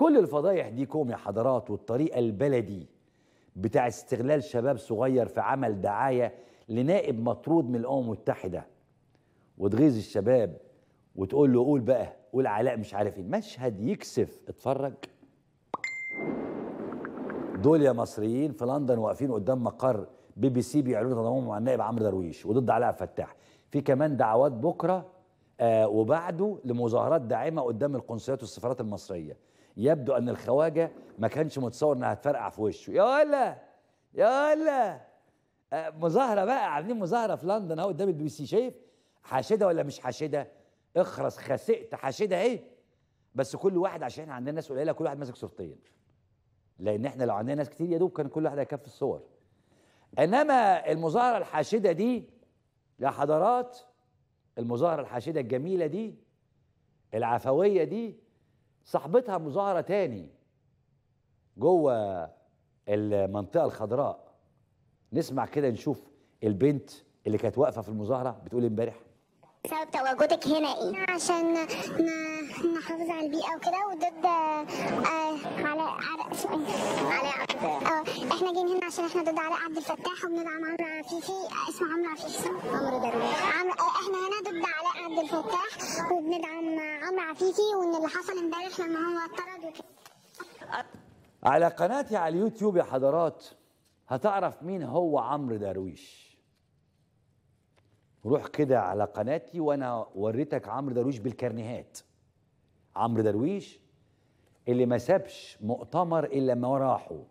كل الفضايح دي كوم يا حضرات والطريقة البلدي بتاع استغلال شباب صغير في عمل دعاية لنائب مطرود من الأمم المتحدة وتغيظ الشباب وتقول له قول بقى قول علاء مش عارفين إيه. مشهد يكسف اتفرج دول يا مصريين في لندن واقفين قدام مقر بي بي سي بيعلنوا تضامنهم مع النائب عمرو درويش وضد علاء فتاح في كمان دعوات بكره آه وبعده لمظاهرات داعمه قدام القنصليات والسفارات المصريه يبدو ان الخواجه ما كانش متصور انها هتفرقع في وشه يا ولا يا ولا أه، مظاهره بقى عاملين مظاهره في لندن اهو قدام البي بي سي شايف حاشده ولا مش حاشده اخرس خسئت حاشده ايه بس كل واحد عشان احنا عندنا ناس قليله كل واحد ماسك صورتين لان احنا لو عندنا ناس كتير يا دوب كان كل واحد هيكفي الصور انما المظاهره الحاشده دي يا حضرات المظاهره الحاشده الجميله دي العفويه دي صاحبتها مظاهرة تاني جوه المنطقة الخضراء نسمع كده نشوف البنت اللي كانت واقفة في المظاهرة بتقول إيه امبارح سبب تواجدك هنا ايه؟ عشان نحافظ على البيئة وكده وضد آه على عرق على اه احنا جايين هنا عشان احنا ضد علاء عبد الفتاح وبندعم عمرو عفيفي اسمه عمرو عفيفي عمرو درويش احنا هنا ضد علاء عبد الفتاح وبندعم عمرو عفيفي وان اللي حصل امبارح لما هو اتطرد وكده على قناتي على اليوتيوب يا حضرات هتعرف مين هو عمرو درويش روح كده على قناتي وانا وريتك عمرو درويش بالكرنيهات عمرو درويش اللي ما سابش مؤتمر الا لما راحوا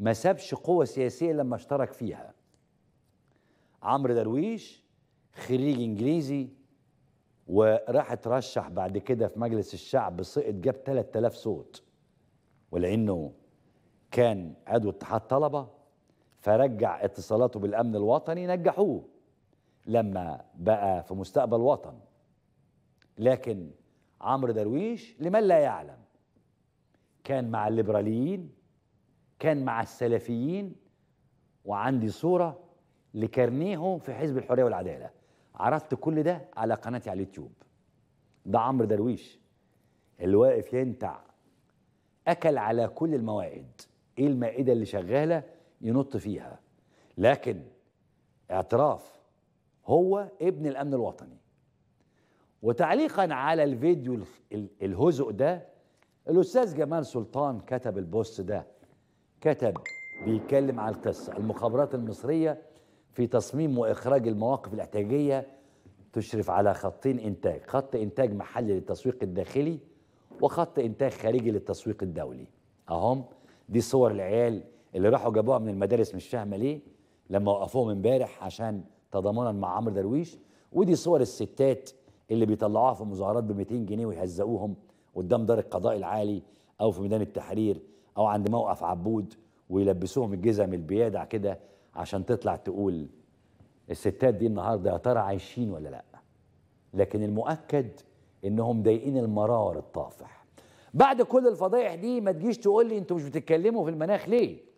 ما سابش قوة سياسية لما اشترك فيها عمرو درويش خريج انجليزي وراح اترشح بعد كده في مجلس الشعب سقط جاب 3000 صوت ولانه كان عضو اتحاد طلبه فرجع اتصالاته بالامن الوطني نجحوه لما بقى في مستقبل وطن لكن عمرو درويش لمن لا يعلم كان مع الليبراليين كان مع السلفيين وعندي صورة لكارنيه في حزب الحرية والعدالة عرضت كل ده على قناتي على اليوتيوب ده عمرو درويش اللي واقف ينتع أكل على كل الموائد إيه المائدة اللي شغالة ينط فيها لكن اعتراف هو ابن الامن الوطني وتعليقا على الفيديو الهزق ده الاستاذ جمال سلطان كتب البوست ده كتب بيتكلم على القصه المخابرات المصريه في تصميم واخراج المواقف الاحتجاجيه تشرف على خطين انتاج خط انتاج محلي للتسويق الداخلي وخط انتاج خارجي للتسويق الدولي اهم دي صور العيال اللي راحوا جابوها من المدارس مش فاهمه ليه لما وقفوهم امبارح عشان تضامنا مع عمرو درويش ودي صور الستات اللي بيطلعوها في مظاهرات ب 200 جنيه ويهزقوهم قدام دار القضاء العالي او في ميدان التحرير او عند موقف عبود ويلبسوهم الجزم البيادع كده عشان تطلع تقول الستات دي النهارده يا ترى عايشين ولا لا لكن المؤكد انهم ضايقين المرار الطافح بعد كل الفضايح دي ما تجيش تقول لي انتوا مش بتتكلموا في المناخ ليه